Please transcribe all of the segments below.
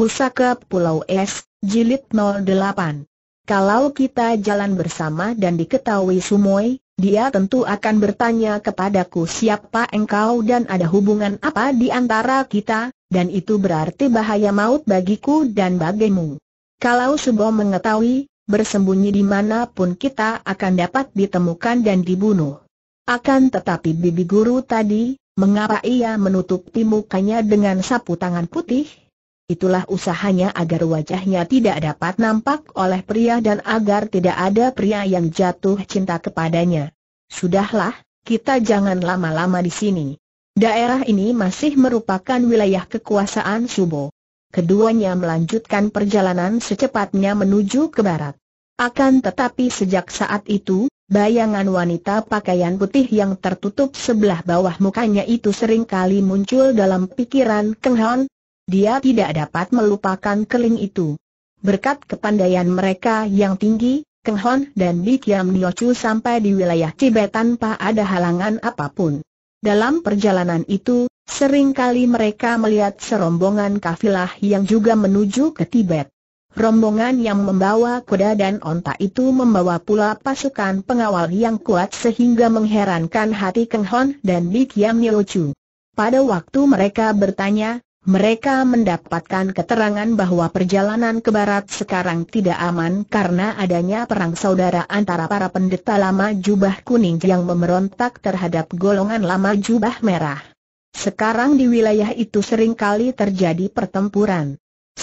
Pusaka Pulau Es, Jilid 08. Kalau kita jalan bersama dan diketahui sumoy, dia tentu akan bertanya kepadaku siapa engkau dan ada hubungan apa di antara kita, dan itu berarti bahaya maut bagiku dan bagimu. Kalau Subo mengetahui, bersembunyi dimanapun kita akan dapat ditemukan dan dibunuh. Akan tetapi bibi guru tadi, mengapa ia menutupi mukanya dengan sapu tangan putih? Itulah usahanya agar wajahnya tidak dapat nampak oleh pria dan agar tidak ada pria yang jatuh cinta kepadanya. Sudahlah, kita jangan lama-lama di sini. Daerah ini masih merupakan wilayah kekuasaan Subo. Keduanya melanjutkan perjalanan secepatnya menuju ke barat. Akan tetapi sejak saat itu, bayangan wanita pakaian putih yang tertutup sebelah bawah mukanya itu seringkali muncul dalam pikiran Keng Hon, dia tidak dapat melupakan keling itu. Berkat kepandaian mereka yang tinggi, Keng Hon dan Bikiam Niochu sampai di wilayah Tibet tanpa ada halangan apapun. Dalam perjalanan itu, seringkali mereka melihat serombongan kafilah yang juga menuju ke Tibet. Rombongan yang membawa kuda dan onta itu membawa pula pasukan pengawal yang kuat sehingga mengherankan hati Keng Hon dan Bikiam Niochu. Pada waktu mereka bertanya, mereka mendapatkan keterangan bahwa perjalanan ke barat sekarang tidak aman karena adanya perang saudara antara para pendeta lama jubah kuning yang memberontak terhadap golongan lama jubah merah. Sekarang di wilayah itu seringkali terjadi pertempuran.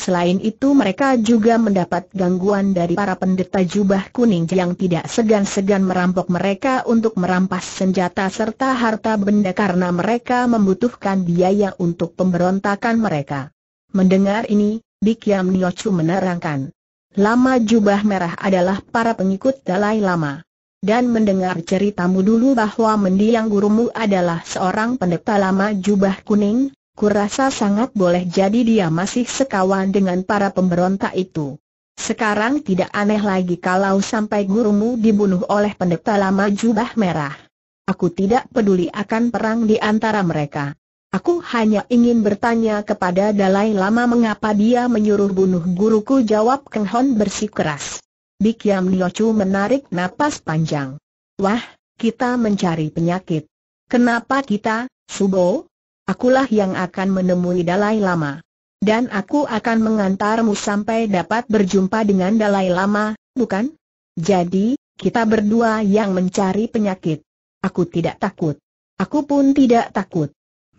Selain itu mereka juga mendapat gangguan dari para pendeta jubah kuning yang tidak segan-segan merampok mereka untuk merampas senjata serta harta benda karena mereka membutuhkan biaya untuk pemberontakan mereka. Mendengar ini, Bikyam Niochu menerangkan. Lama Jubah Merah adalah para pengikut Dalai Lama. Dan mendengar ceritamu dulu bahwa mendiang gurumu adalah seorang pendeta lama Jubah Kuning, kurasa sangat boleh jadi dia masih sekawan dengan para pemberontak itu. Sekarang tidak aneh lagi kalau sampai gurumu dibunuh oleh pendeta lama jubah merah. Aku tidak peduli akan perang di antara mereka. Aku hanya ingin bertanya kepada Dalai Lama mengapa dia menyuruh bunuh guruku jawab Keng Hon bersikeras. Bikiam Niochu menarik napas panjang. Wah, kita mencari penyakit. Kenapa kita, Subo, akulah yang akan menemui Dalai Lama. Dan aku akan mengantarmu sampai dapat berjumpa dengan Dalai Lama, bukan? Jadi, kita berdua yang mencari penyakit. Aku tidak takut. Aku pun tidak takut.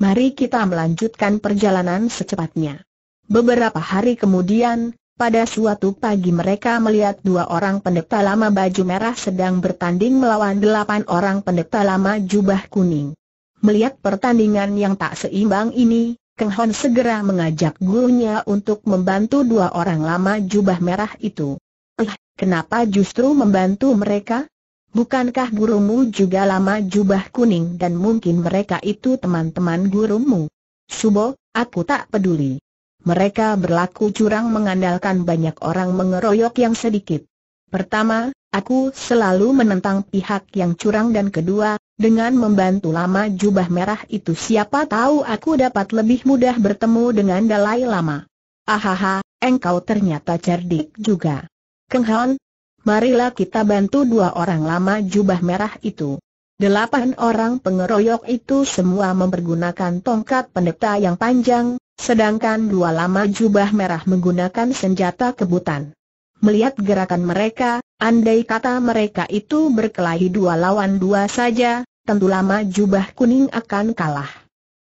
Mari kita melanjutkan perjalanan secepatnya. Beberapa hari kemudian, pada suatu pagi mereka melihat dua orang pendeta lama baju merah sedang bertanding melawan delapan orang pendeta lama jubah kuning. Melihat pertandingan yang tak seimbang ini, Keng Hon segera mengajak gurunya untuk membantu dua orang lama jubah merah itu. Eh, kenapa justru membantu mereka? Bukankah gurumu juga lama jubah kuning dan mungkin mereka itu teman-teman gurumu? Subo, aku tak peduli. Mereka berlaku curang mengandalkan banyak orang mengeroyok yang sedikit. Pertama, Aku selalu menentang pihak yang curang dan kedua, dengan membantu lama jubah merah itu siapa tahu aku dapat lebih mudah bertemu dengan Dalai Lama. Ahaha, engkau ternyata cerdik juga. Keng Hon, marilah kita bantu dua orang lama jubah merah itu. Delapan orang pengeroyok itu semua mempergunakan tongkat pendeta yang panjang, sedangkan dua lama jubah merah menggunakan senjata kebutan. Melihat gerakan mereka, andai kata mereka itu berkelahi dua lawan dua saja, tentu lama jubah kuning akan kalah.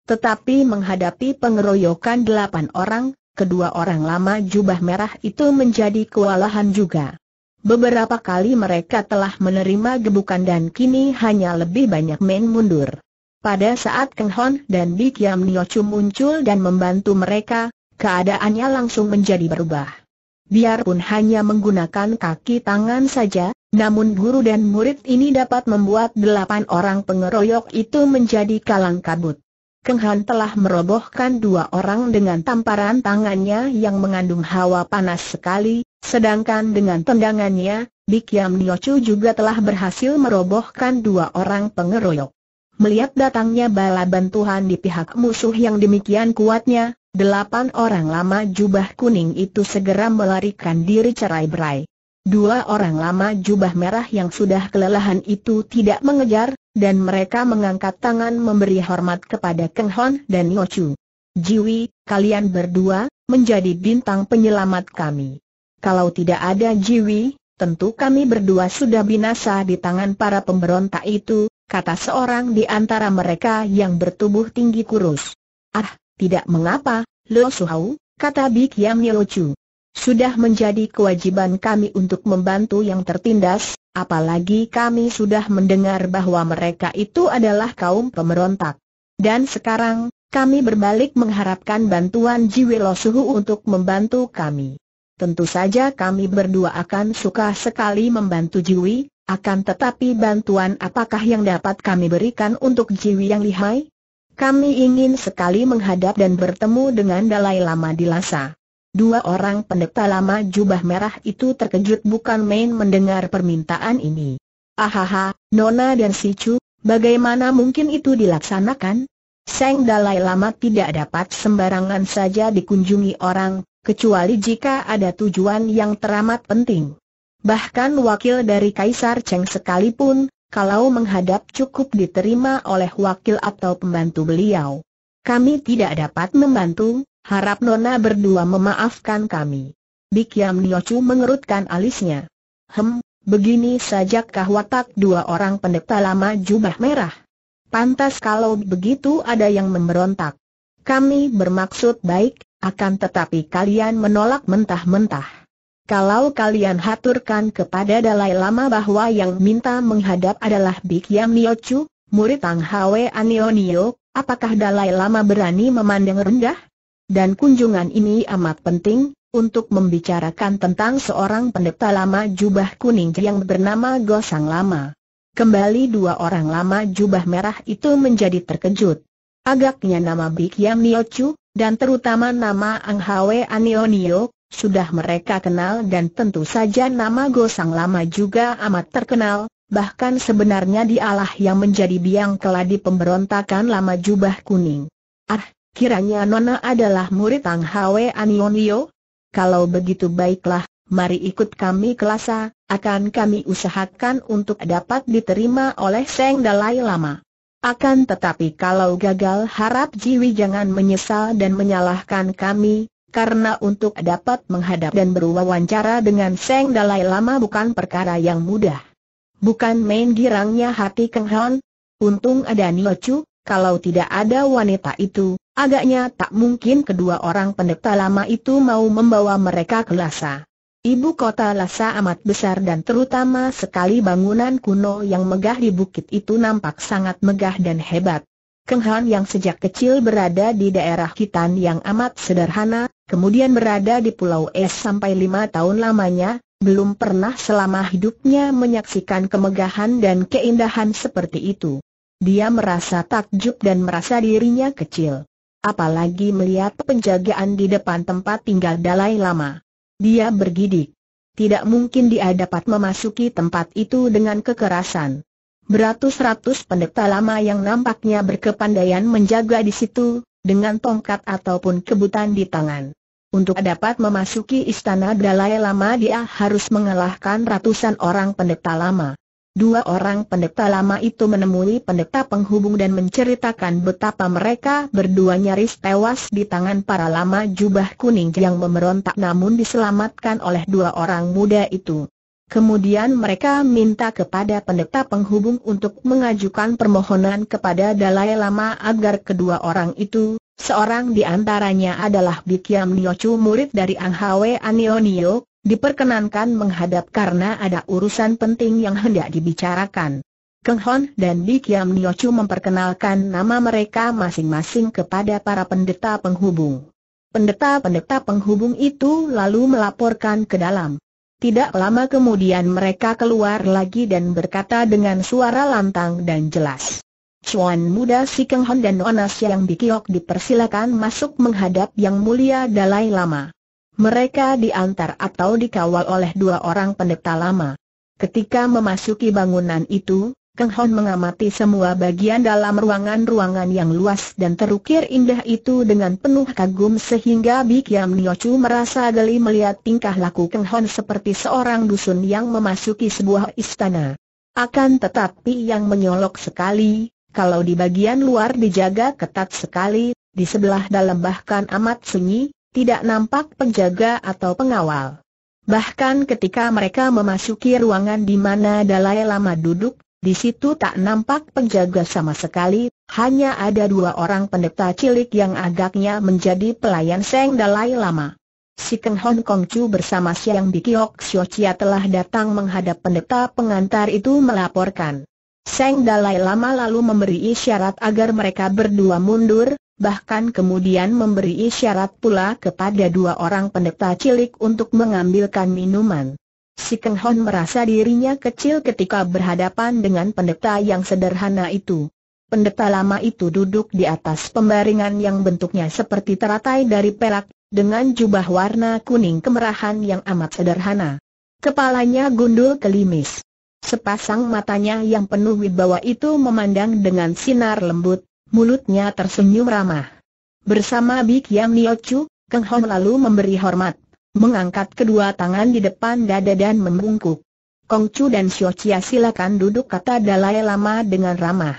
Tetapi menghadapi pengeroyokan delapan orang, kedua orang lama jubah merah itu menjadi kewalahan juga. Beberapa kali mereka telah menerima gebukan dan kini hanya lebih banyak main mundur. Pada saat Keng Hon dan Bik Yam Niochu muncul dan membantu mereka, keadaannya langsung menjadi berubah biarpun hanya menggunakan kaki tangan saja, namun guru dan murid ini dapat membuat delapan orang pengeroyok itu menjadi kalang kabut. Keng Han telah merobohkan dua orang dengan tamparan tangannya yang mengandung hawa panas sekali, sedangkan dengan tendangannya, Bikiam Niochu juga telah berhasil merobohkan dua orang pengeroyok. Melihat datangnya bala bantuan di pihak musuh yang demikian kuatnya, Delapan orang lama jubah kuning itu segera melarikan diri cerai berai. Dua orang lama jubah merah yang sudah kelelahan itu tidak mengejar, dan mereka mengangkat tangan memberi hormat kepada Keng Hon dan Chu. Jiwi, kalian berdua, menjadi bintang penyelamat kami. Kalau tidak ada Jiwi, tentu kami berdua sudah binasa di tangan para pemberontak itu, kata seorang di antara mereka yang bertubuh tinggi kurus. Ah, tidak mengapa, Lo Suhau, kata Bik Yam Chu. Sudah menjadi kewajiban kami untuk membantu yang tertindas, apalagi kami sudah mendengar bahwa mereka itu adalah kaum pemberontak. Dan sekarang, kami berbalik mengharapkan bantuan Lo Suhu untuk membantu kami. Tentu saja kami berdua akan suka sekali membantu Jiwi, akan tetapi bantuan apakah yang dapat kami berikan untuk Jiwi yang lihai? Kami ingin sekali menghadap dan bertemu dengan Dalai Lama di Lhasa. Dua orang pendeta lama jubah merah itu terkejut bukan main mendengar permintaan ini. Ahaha, Nona dan Si Chu, bagaimana mungkin itu dilaksanakan? Seng Dalai Lama tidak dapat sembarangan saja dikunjungi orang, kecuali jika ada tujuan yang teramat penting. Bahkan wakil dari Kaisar Cheng sekalipun, kalau menghadap cukup diterima oleh wakil atau pembantu beliau. Kami tidak dapat membantu, harap Nona berdua memaafkan kami. Bikiam Niochu mengerutkan alisnya. Hem, begini sajakah watak dua orang pendeta lama jubah merah? Pantas kalau begitu ada yang memberontak. Kami bermaksud baik, akan tetapi kalian menolak mentah-mentah. Kalau kalian haturkan kepada Dalai Lama bahwa yang minta menghadap adalah Nio Chu, murid Tang Hwe Anionio, apakah Dalai Lama berani memandang rendah? Dan kunjungan ini amat penting, untuk membicarakan tentang seorang pendeta lama jubah kuning yang bernama Gosang Lama. Kembali dua orang lama jubah merah itu menjadi terkejut. Agaknya nama Nio Chu, dan terutama nama Ang Hwe Anionio, sudah mereka kenal dan tentu saja nama Gosang lama juga amat terkenal, bahkan sebenarnya dialah yang menjadi biang keladi pemberontakan lama jubah kuning. Ah, kiranya Nona adalah murid Tang Hwe Anionio? Kalau begitu baiklah, mari ikut kami kelasa, akan kami usahakan untuk dapat diterima oleh Seng Dalai Lama. Akan tetapi kalau gagal harap Jiwi jangan menyesal dan menyalahkan kami, karena untuk dapat menghadap dan berwawancara dengan Seng Dalai Lama bukan perkara yang mudah. Bukan main girangnya hati Keng Han. Untung ada Niochu, kalau tidak ada wanita itu, agaknya tak mungkin kedua orang pendeta lama itu mau membawa mereka ke Lhasa. Ibu kota Lhasa amat besar dan terutama sekali bangunan kuno yang megah di bukit itu nampak sangat megah dan hebat. Kenghan yang sejak kecil berada di daerah Kitan yang amat sederhana, kemudian berada di Pulau Es sampai lima tahun lamanya, belum pernah selama hidupnya menyaksikan kemegahan dan keindahan seperti itu. Dia merasa takjub dan merasa dirinya kecil. Apalagi melihat penjagaan di depan tempat tinggal Dalai Lama. Dia bergidik. Tidak mungkin dia dapat memasuki tempat itu dengan kekerasan. Beratus-ratus pendeta lama yang nampaknya berkepandaian menjaga di situ, dengan tongkat ataupun kebutan di tangan. Untuk dapat memasuki istana Dalai Lama dia harus mengalahkan ratusan orang pendeta lama. Dua orang pendeta lama itu menemui pendeta penghubung dan menceritakan betapa mereka berdua nyaris tewas di tangan para lama jubah kuning yang memberontak namun diselamatkan oleh dua orang muda itu. Kemudian mereka minta kepada pendeta penghubung untuk mengajukan permohonan kepada Dalai Lama agar kedua orang itu Seorang di antaranya adalah Bikiam Niochu murid dari Ang Anionio, diperkenankan menghadap karena ada urusan penting yang hendak dibicarakan. Keng Hon dan Bikiam Niochu memperkenalkan nama mereka masing-masing kepada para pendeta penghubung. Pendeta-pendeta penghubung itu lalu melaporkan ke dalam. Tidak lama kemudian mereka keluar lagi dan berkata dengan suara lantang dan jelas. Cuan muda si Keng Hon dan Onas yang dikiok dipersilakan masuk menghadap Yang Mulia Dalai Lama. Mereka diantar atau dikawal oleh dua orang pendeta lama. Ketika memasuki bangunan itu, Keng Hon mengamati semua bagian dalam ruangan-ruangan yang luas dan terukir indah itu dengan penuh kagum sehingga Bikiam Niochu merasa geli melihat tingkah laku Keng Hon seperti seorang dusun yang memasuki sebuah istana. Akan tetapi yang menyolok sekali, kalau di bagian luar dijaga ketat sekali, di sebelah dalam bahkan amat sunyi, tidak nampak penjaga atau pengawal. Bahkan ketika mereka memasuki ruangan di mana Dalai Lama duduk, di situ tak nampak penjaga sama sekali, hanya ada dua orang pendeta cilik yang agaknya menjadi pelayan Seng Dalai Lama. Si Keng Hon Kong Chu bersama Siang Bikiok Xio Chia telah datang menghadap pendeta pengantar itu melaporkan. Seng Dalai Lama lalu memberi isyarat agar mereka berdua mundur, bahkan kemudian memberi isyarat pula kepada dua orang pendeta cilik untuk mengambilkan minuman. Si Keng Hon merasa dirinya kecil ketika berhadapan dengan pendeta yang sederhana itu. Pendeta lama itu duduk di atas pembaringan yang bentuknya seperti teratai dari perak, dengan jubah warna kuning kemerahan yang amat sederhana. Kepalanya gundul kelimis. Sepasang matanya yang penuh wibawa itu memandang dengan sinar lembut, mulutnya tersenyum ramah. Bersama Bik Yang Nio Chu, Keng Hong lalu memberi hormat, mengangkat kedua tangan di depan dada dan membungkuk. Kong Chu dan Xiao Chia silakan duduk kata Dalai Lama dengan ramah.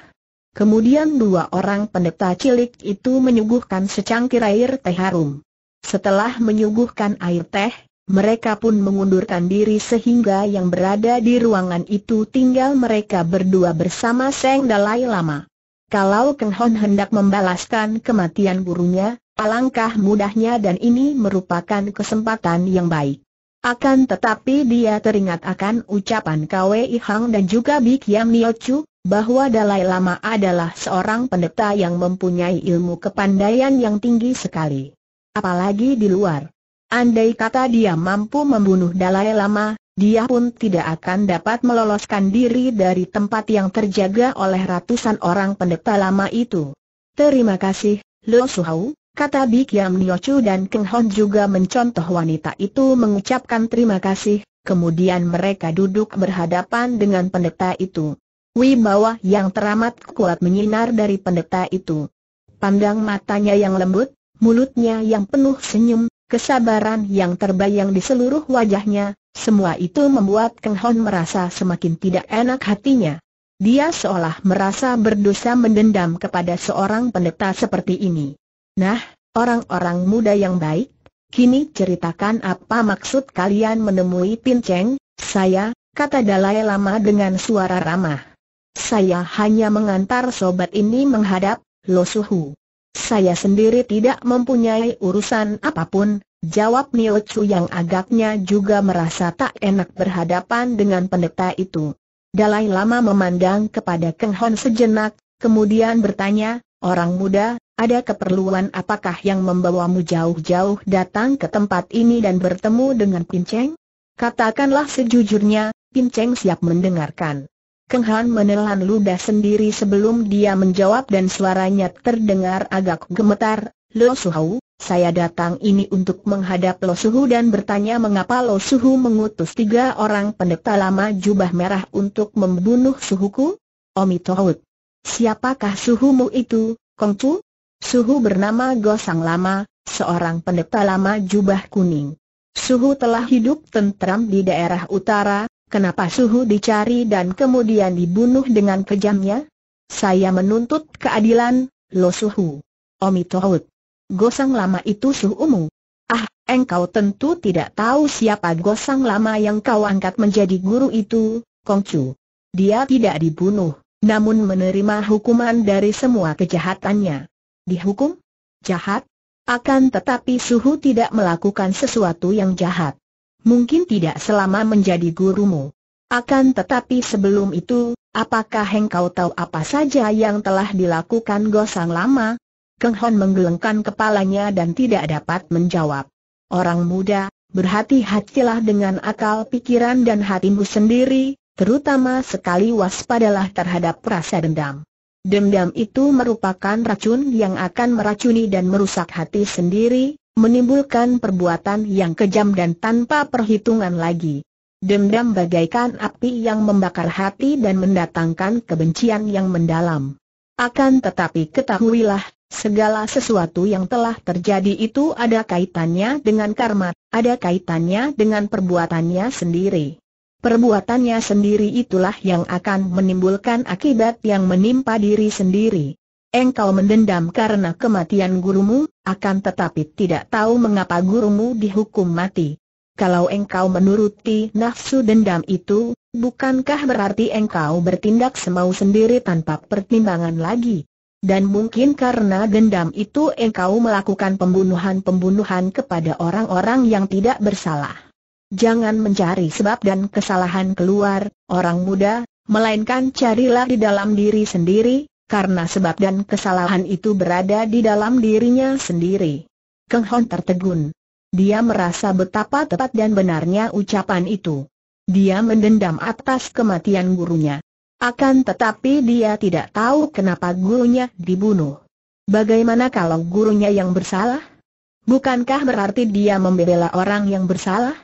Kemudian dua orang pendeta cilik itu menyuguhkan secangkir air teh harum. Setelah menyuguhkan air teh, mereka pun mengundurkan diri sehingga yang berada di ruangan itu tinggal mereka berdua bersama Seng Dalai Lama. Kalau Keng Hon hendak membalaskan kematian gurunya, alangkah mudahnya dan ini merupakan kesempatan yang baik. Akan tetapi dia teringat akan ucapan Kwe Hang dan juga Bik Yam Nio bahwa Dalai Lama adalah seorang pendeta yang mempunyai ilmu kepandaian yang tinggi sekali. Apalagi di luar Andai kata dia mampu membunuh Dalai Lama, dia pun tidak akan dapat meloloskan diri dari tempat yang terjaga oleh ratusan orang pendeta lama itu. Terima kasih, Lo Hau, kata Nio Niochu dan Keng Hon juga mencontoh wanita itu mengucapkan terima kasih, kemudian mereka duduk berhadapan dengan pendeta itu. Wibawa yang teramat kuat menyinar dari pendeta itu. Pandang matanya yang lembut, mulutnya yang penuh senyum, kesabaran yang terbayang di seluruh wajahnya, semua itu membuat Keng Hon merasa semakin tidak enak hatinya. Dia seolah merasa berdosa mendendam kepada seorang pendeta seperti ini. Nah, orang-orang muda yang baik, kini ceritakan apa maksud kalian menemui Pinceng, saya, kata Dalai Lama dengan suara ramah. Saya hanya mengantar sobat ini menghadap, Losuhu. Saya sendiri tidak mempunyai urusan apapun, jawab Nio Chu yang agaknya juga merasa tak enak berhadapan dengan pendeta itu. Dalai Lama memandang kepada Keng Hon sejenak, kemudian bertanya, Orang muda, ada keperluan apakah yang membawamu jauh-jauh datang ke tempat ini dan bertemu dengan Pinceng? Katakanlah sejujurnya, Pinceng siap mendengarkan. Keng Han menelan ludah sendiri sebelum dia menjawab dan suaranya terdengar agak gemetar, Lo Suhu, saya datang ini untuk menghadap Lo Suhu dan bertanya mengapa Lo Suhu mengutus tiga orang pendeta lama jubah merah untuk membunuh suhuku? Tohut. Siapakah suhumu itu, Chu? Suhu bernama Gosang Lama, seorang pendeta lama jubah kuning. Suhu telah hidup tentram di daerah utara, Kenapa suhu dicari dan kemudian dibunuh dengan kejamnya? Saya menuntut keadilan, lo suhu. Omitohut. Gosang lama itu suhumu. Ah, engkau tentu tidak tahu siapa gosang lama yang kau angkat menjadi guru itu, Kongcu. Dia tidak dibunuh, namun menerima hukuman dari semua kejahatannya. Dihukum? Jahat? Akan tetapi suhu tidak melakukan sesuatu yang jahat mungkin tidak selama menjadi gurumu. Akan tetapi sebelum itu, apakah engkau tahu apa saja yang telah dilakukan Gosang lama? Keng Hon menggelengkan kepalanya dan tidak dapat menjawab. Orang muda, berhati-hatilah dengan akal pikiran dan hatimu sendiri, terutama sekali waspadalah terhadap rasa dendam. Dendam itu merupakan racun yang akan meracuni dan merusak hati sendiri, menimbulkan perbuatan yang kejam dan tanpa perhitungan lagi. Dendam bagaikan api yang membakar hati dan mendatangkan kebencian yang mendalam. Akan tetapi ketahuilah, segala sesuatu yang telah terjadi itu ada kaitannya dengan karma, ada kaitannya dengan perbuatannya sendiri. Perbuatannya sendiri itulah yang akan menimbulkan akibat yang menimpa diri sendiri. Engkau mendendam karena kematian gurumu, akan tetapi tidak tahu mengapa gurumu dihukum mati. Kalau engkau menuruti nafsu dendam itu, bukankah berarti engkau bertindak semau sendiri tanpa pertimbangan lagi? Dan mungkin karena dendam itu engkau melakukan pembunuhan-pembunuhan kepada orang-orang yang tidak bersalah. Jangan mencari sebab dan kesalahan keluar, orang muda, melainkan carilah di dalam diri sendiri, karena sebab dan kesalahan itu berada di dalam dirinya sendiri. Keng Hon tertegun. Dia merasa betapa tepat dan benarnya ucapan itu. Dia mendendam atas kematian gurunya. Akan tetapi dia tidak tahu kenapa gurunya dibunuh. Bagaimana kalau gurunya yang bersalah? Bukankah berarti dia membela orang yang bersalah?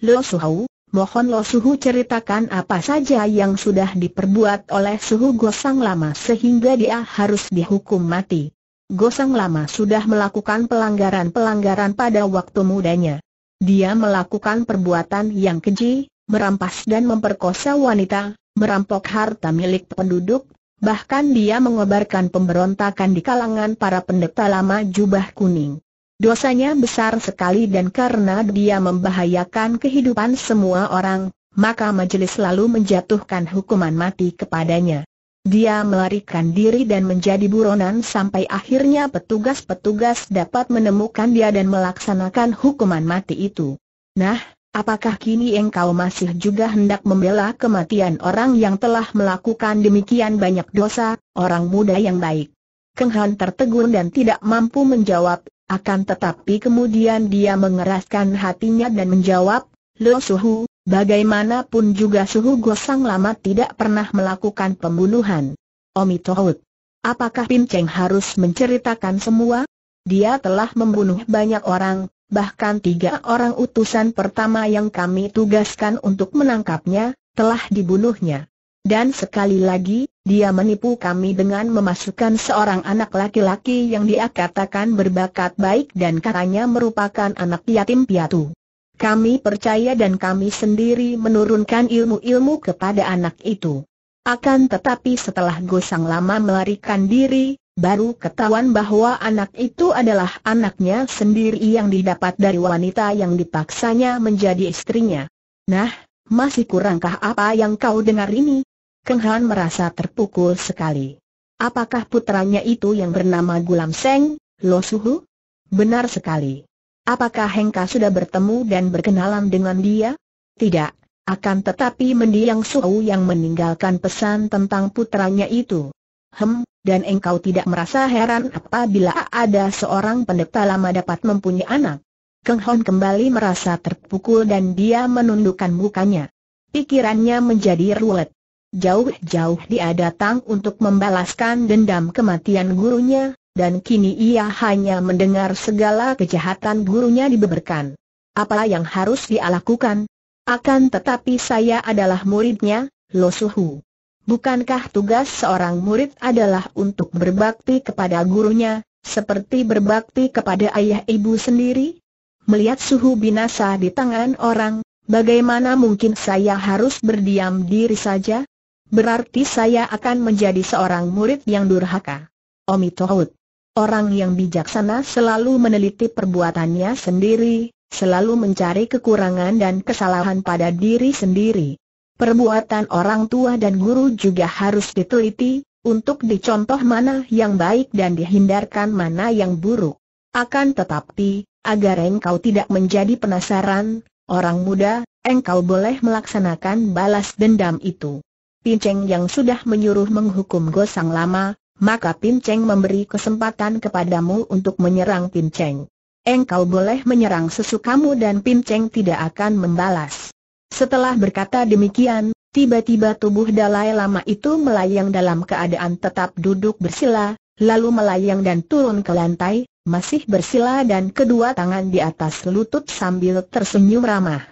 Lo Suhau, Mohon Lo Suhu ceritakan apa saja yang sudah diperbuat oleh Suhu Gosang Lama sehingga dia harus dihukum mati. Gosang Lama sudah melakukan pelanggaran-pelanggaran pada waktu mudanya. Dia melakukan perbuatan yang keji, merampas dan memperkosa wanita, merampok harta milik penduduk, bahkan dia mengobarkan pemberontakan di kalangan para pendeta lama jubah kuning. Dosanya besar sekali dan karena dia membahayakan kehidupan semua orang, maka majelis lalu menjatuhkan hukuman mati kepadanya. Dia melarikan diri dan menjadi buronan sampai akhirnya petugas-petugas dapat menemukan dia dan melaksanakan hukuman mati itu. Nah, apakah kini engkau masih juga hendak membela kematian orang yang telah melakukan demikian banyak dosa, orang muda yang baik? Kenghan tertegun dan tidak mampu menjawab, akan tetapi kemudian dia mengeraskan hatinya dan menjawab, Lo Suhu, bagaimanapun juga Suhu Gosang lama tidak pernah melakukan pembunuhan. Omi Tohut. Apakah Pin Cheng harus menceritakan semua? Dia telah membunuh banyak orang, bahkan tiga orang utusan pertama yang kami tugaskan untuk menangkapnya, telah dibunuhnya. Dan sekali lagi, dia menipu kami dengan memasukkan seorang anak laki-laki yang dia katakan berbakat baik dan katanya merupakan anak yatim piatu. Kami percaya dan kami sendiri menurunkan ilmu-ilmu kepada anak itu. Akan tetapi setelah Gosang lama melarikan diri, baru ketahuan bahwa anak itu adalah anaknya sendiri yang didapat dari wanita yang dipaksanya menjadi istrinya. Nah, masih kurangkah apa yang kau dengar ini? Keng Han merasa terpukul sekali. Apakah putranya itu yang bernama Gulam Seng, Lo Suhu? Benar sekali. Apakah Hengka sudah bertemu dan berkenalan dengan dia? Tidak, akan tetapi mendiang Suhu yang meninggalkan pesan tentang putranya itu. Hem, dan engkau tidak merasa heran apabila ada seorang pendeta lama dapat mempunyai anak. Keng Hon kembali merasa terpukul dan dia menundukkan mukanya. Pikirannya menjadi ruwet. Jauh-jauh dia datang untuk membalaskan dendam kematian gurunya, dan kini ia hanya mendengar segala kejahatan gurunya dibeberkan. Apa yang harus dia lakukan? Akan tetapi saya adalah muridnya, Lo Suhu. Bukankah tugas seorang murid adalah untuk berbakti kepada gurunya, seperti berbakti kepada ayah ibu sendiri? Melihat suhu binasa di tangan orang, bagaimana mungkin saya harus berdiam diri saja? berarti saya akan menjadi seorang murid yang durhaka. Omitohut. Orang yang bijaksana selalu meneliti perbuatannya sendiri, selalu mencari kekurangan dan kesalahan pada diri sendiri. Perbuatan orang tua dan guru juga harus diteliti, untuk dicontoh mana yang baik dan dihindarkan mana yang buruk. Akan tetapi, agar engkau tidak menjadi penasaran, orang muda, engkau boleh melaksanakan balas dendam itu. Pinceng yang sudah menyuruh menghukum Gosang lama, maka Pinceng memberi kesempatan kepadamu untuk menyerang Pinceng. Engkau boleh menyerang sesukamu dan Pinceng tidak akan membalas. Setelah berkata demikian, tiba-tiba tubuh Dalai Lama itu melayang dalam keadaan tetap duduk bersila, lalu melayang dan turun ke lantai, masih bersila dan kedua tangan di atas lutut sambil tersenyum ramah.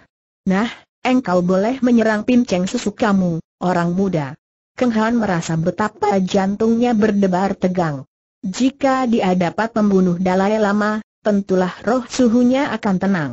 Nah, engkau boleh menyerang pinceng kamu, orang muda. Keng Han merasa betapa jantungnya berdebar tegang. Jika dia dapat membunuh Dalai Lama, tentulah roh suhunya akan tenang.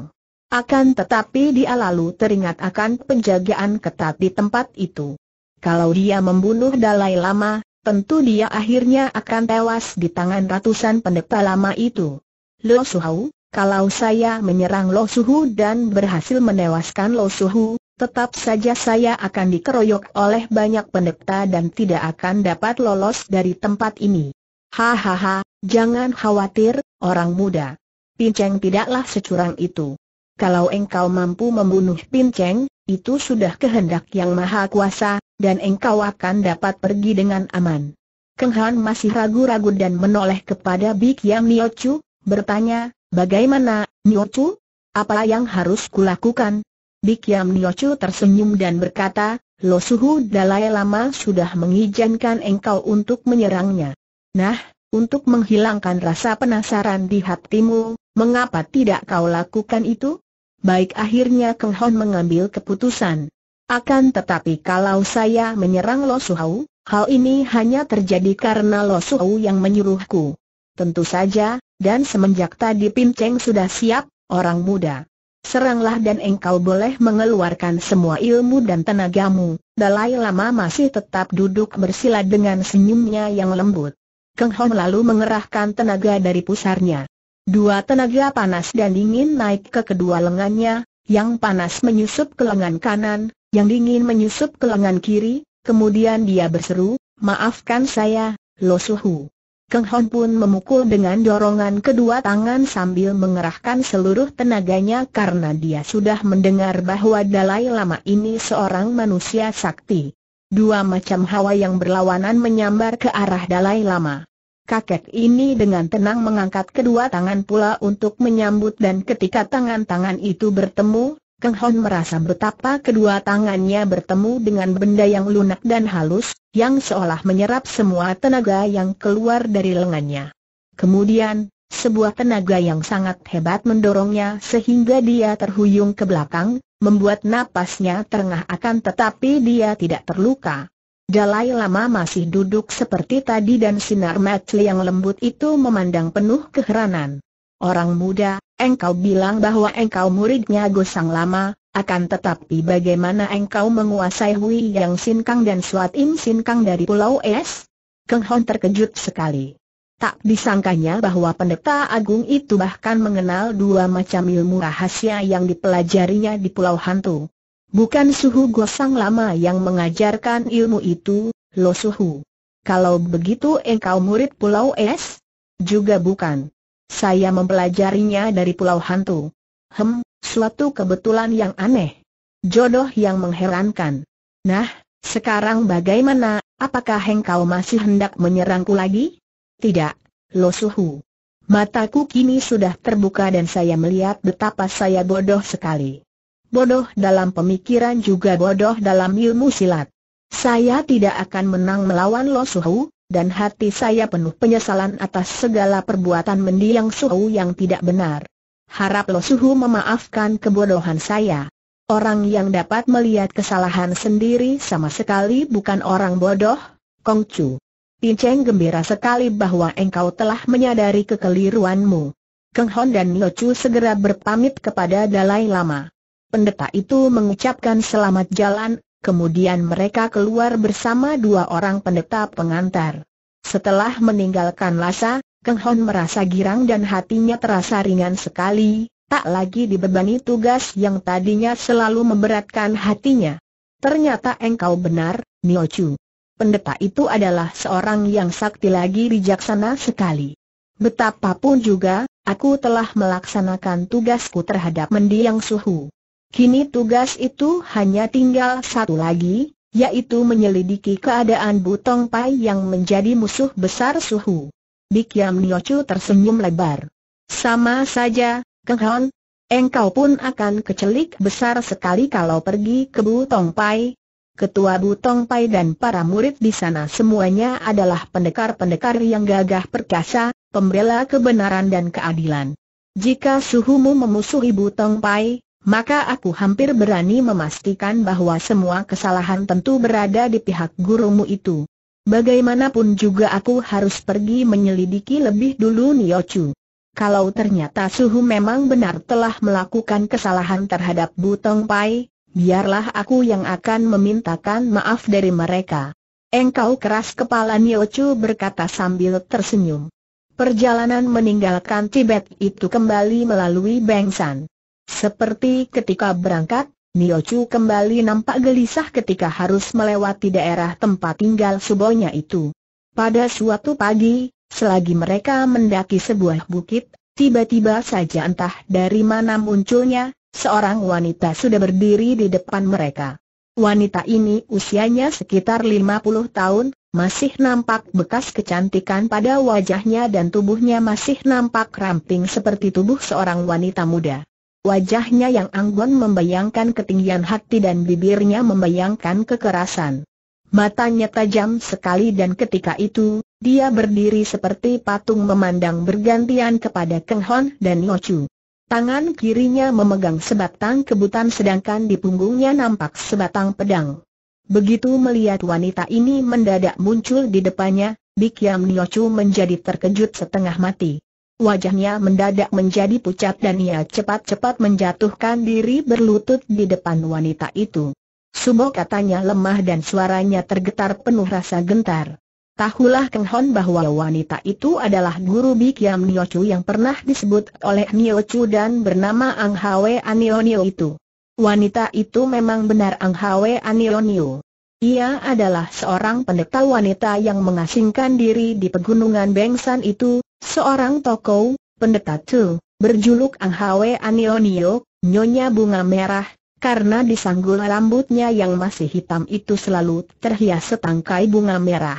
Akan tetapi dia lalu teringat akan penjagaan ketat di tempat itu. Kalau dia membunuh Dalai Lama, tentu dia akhirnya akan tewas di tangan ratusan pendeta lama itu. Lo Suhau, kalau saya menyerang Lo Suhu dan berhasil menewaskan Lo Suhu, tetap saja saya akan dikeroyok oleh banyak pendekta dan tidak akan dapat lolos dari tempat ini. Hahaha, jangan khawatir, orang muda. Pinceng tidaklah securang itu. Kalau engkau mampu membunuh Pinceng, itu sudah kehendak yang maha kuasa, dan engkau akan dapat pergi dengan aman. Keng Han masih ragu-ragu dan menoleh kepada Bik Yang Nio Chu, bertanya, Bagaimana, Niochu? Apa yang harus kulakukan? Bikiam Niochu tersenyum dan berkata, Lo Suhu Dalai Lama sudah mengizinkan engkau untuk menyerangnya. Nah, untuk menghilangkan rasa penasaran di hatimu, mengapa tidak kau lakukan itu? Baik akhirnya Keng Hon mengambil keputusan. Akan tetapi kalau saya menyerang Lo Suhu, hal ini hanya terjadi karena Lo Suhu yang menyuruhku. Tentu saja, dan semenjak tadi Pin Cheng sudah siap, orang muda. Seranglah dan engkau boleh mengeluarkan semua ilmu dan tenagamu. Dalai Lama masih tetap duduk bersila dengan senyumnya yang lembut. Keng Hong lalu mengerahkan tenaga dari pusarnya. Dua tenaga panas dan dingin naik ke kedua lengannya, yang panas menyusup ke lengan kanan, yang dingin menyusup ke lengan kiri, kemudian dia berseru, maafkan saya, Lo Suhu. Keng Hon pun memukul dengan dorongan kedua tangan sambil mengerahkan seluruh tenaganya karena dia sudah mendengar bahwa Dalai Lama ini seorang manusia sakti. Dua macam hawa yang berlawanan menyambar ke arah Dalai Lama. Kakek ini dengan tenang mengangkat kedua tangan pula untuk menyambut dan ketika tangan-tangan itu bertemu, Keng Hon merasa betapa kedua tangannya bertemu dengan benda yang lunak dan halus, yang seolah menyerap semua tenaga yang keluar dari lengannya. Kemudian, sebuah tenaga yang sangat hebat mendorongnya sehingga dia terhuyung ke belakang, membuat napasnya terengah akan tetapi dia tidak terluka. Dalai Lama masih duduk seperti tadi dan sinar matli yang lembut itu memandang penuh keheranan. Orang muda, engkau bilang bahwa engkau muridnya Gosang Lama, akan tetapi bagaimana engkau menguasai Hui Yang Sin Kang dan Suat Im Sin Kang dari Pulau Es? Keng Hon terkejut sekali. Tak disangkanya bahwa pendeta agung itu bahkan mengenal dua macam ilmu rahasia yang dipelajarinya di Pulau Hantu. Bukan suhu gosang lama yang mengajarkan ilmu itu, lo suhu. Kalau begitu engkau murid Pulau Es? Juga bukan. Saya mempelajarinya dari Pulau Hantu. Hem, suatu kebetulan yang aneh. Jodoh yang mengherankan. Nah, sekarang bagaimana, apakah engkau masih hendak menyerangku lagi? Tidak, Lo Suhu. Mataku kini sudah terbuka dan saya melihat betapa saya bodoh sekali. Bodoh dalam pemikiran juga bodoh dalam ilmu silat. Saya tidak akan menang melawan Lo Suhu, dan hati saya penuh penyesalan atas segala perbuatan mendiang Suhu yang tidak benar. Harap Lo Suhu memaafkan kebodohan saya. Orang yang dapat melihat kesalahan sendiri sama sekali bukan orang bodoh, Kongcu. Cheng gembira sekali bahwa engkau telah menyadari kekeliruanmu. Keng Hon dan Lo Chu segera berpamit kepada Dalai Lama. Pendeta itu mengucapkan selamat jalan Kemudian mereka keluar bersama dua orang pendeta pengantar. Setelah meninggalkan Lasa, Keng Hon merasa girang dan hatinya terasa ringan sekali, tak lagi dibebani tugas yang tadinya selalu memberatkan hatinya. Ternyata engkau benar, Nio Chu. Pendeta itu adalah seorang yang sakti lagi bijaksana sekali. Betapapun juga, aku telah melaksanakan tugasku terhadap mendiang suhu. Kini tugas itu hanya tinggal satu lagi, yaitu menyelidiki keadaan Butong Pai yang menjadi musuh besar Suhu. Bikiam Niochu tersenyum lebar. Sama saja, Keng Hon, engkau pun akan kecelik besar sekali kalau pergi ke Butong Pai. Ketua Butong Pai dan para murid di sana semuanya adalah pendekar-pendekar yang gagah perkasa, pembela kebenaran dan keadilan. Jika suhumu memusuhi Butong Pai, maka aku hampir berani memastikan bahwa semua kesalahan tentu berada di pihak gurumu itu. Bagaimanapun juga aku harus pergi menyelidiki lebih dulu Niochu. Kalau ternyata Suhu memang benar telah melakukan kesalahan terhadap Butong Pai, biarlah aku yang akan memintakan maaf dari mereka. Engkau keras kepala Niochu berkata sambil tersenyum. Perjalanan meninggalkan Tibet itu kembali melalui Bengsan. Seperti ketika berangkat, Niochu kembali nampak gelisah ketika harus melewati daerah tempat tinggal subonya itu. Pada suatu pagi, selagi mereka mendaki sebuah bukit, tiba-tiba saja entah dari mana munculnya, seorang wanita sudah berdiri di depan mereka. Wanita ini usianya sekitar 50 tahun, masih nampak bekas kecantikan pada wajahnya dan tubuhnya masih nampak ramping seperti tubuh seorang wanita muda. Wajahnya yang anggun membayangkan ketinggian hati dan bibirnya membayangkan kekerasan. Matanya tajam sekali dan ketika itu, dia berdiri seperti patung memandang bergantian kepada Keng Hon dan Niochu. Tangan kirinya memegang sebatang kebutan sedangkan di punggungnya nampak sebatang pedang. Begitu melihat wanita ini mendadak muncul di depannya, Bikyam Niochu menjadi terkejut setengah mati. Wajahnya mendadak menjadi pucat dan ia cepat-cepat menjatuhkan diri berlutut di depan wanita itu. Subo katanya lemah dan suaranya tergetar penuh rasa gentar. Tahulah Keng Hon bahwa wanita itu adalah guru Bikiam Nio Chu yang pernah disebut oleh Nio Chu dan bernama Ang Hwe Anio Nio itu. Wanita itu memang benar Ang Hwe Anio Nio. Ia adalah seorang pendeta wanita yang mengasingkan diri di pegunungan Bengsan itu, Seorang tokoh, pendeta tuh, berjuluk Ang Hwe Anionio, Nyonya Bunga Merah, karena disanggul rambutnya yang masih hitam itu selalu terhias setangkai bunga merah.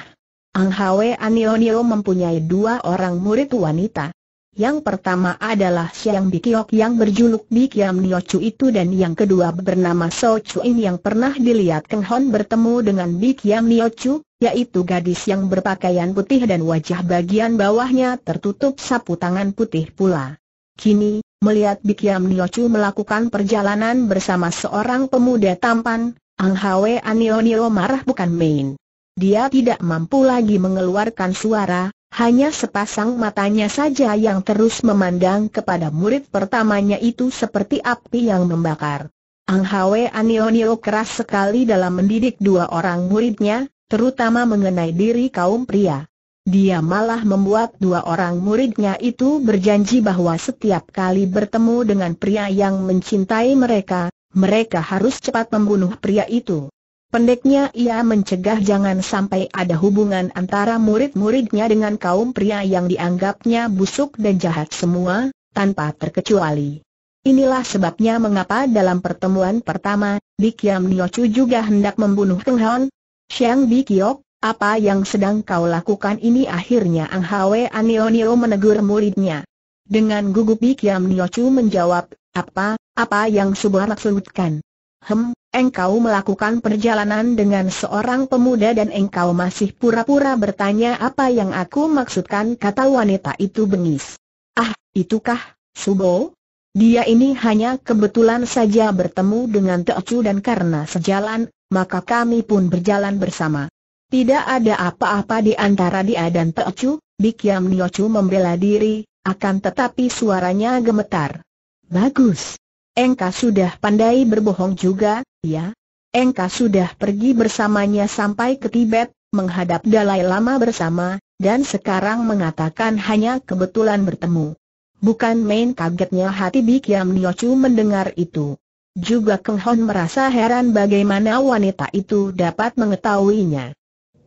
Ang Hwe Anionio mempunyai dua orang murid wanita. Yang pertama adalah Siang Bikiok yang berjuluk Bikiam Niochu itu dan yang kedua bernama So Chuin yang pernah dilihat Keng Hon bertemu dengan Bikiam Niochu, yaitu gadis yang berpakaian putih dan wajah bagian bawahnya tertutup sapu tangan putih pula. Kini, melihat Bikiam Niochu melakukan perjalanan bersama seorang pemuda tampan, Ang Hwe Anio Nio marah bukan main. Dia tidak mampu lagi mengeluarkan suara, hanya sepasang matanya saja yang terus memandang kepada murid pertamanya itu seperti api yang membakar. Ang Hwe Anio Nio keras sekali dalam mendidik dua orang muridnya, terutama mengenai diri kaum pria. Dia malah membuat dua orang muridnya itu berjanji bahwa setiap kali bertemu dengan pria yang mencintai mereka, mereka harus cepat membunuh pria itu. Pendeknya ia mencegah jangan sampai ada hubungan antara murid-muridnya dengan kaum pria yang dianggapnya busuk dan jahat semua, tanpa terkecuali. Inilah sebabnya mengapa dalam pertemuan pertama, Dikiam Niochu juga hendak membunuh Keng Hon, Bi Bikiok, apa yang sedang kau lakukan ini akhirnya Ang Hwe Anionio menegur muridnya. Dengan gugup Bikiam Niochu menjawab, apa, apa yang sebuah maksudkan? Hem, engkau melakukan perjalanan dengan seorang pemuda dan engkau masih pura-pura bertanya apa yang aku maksudkan kata wanita itu bengis. Ah, itukah, Subo? Dia ini hanya kebetulan saja bertemu dengan Teocu dan karena sejalan, maka kami pun berjalan bersama. Tidak ada apa-apa di antara dia dan Teocu, Bikiam Niocu membela diri, akan tetapi suaranya gemetar. Bagus. Engka sudah pandai berbohong juga, ya? Engka sudah pergi bersamanya sampai ke Tibet, menghadap Dalai Lama bersama, dan sekarang mengatakan hanya kebetulan bertemu. Bukan main kagetnya hati Bikiam Niochu mendengar itu. Juga Keng Hon merasa heran bagaimana wanita itu dapat mengetahuinya.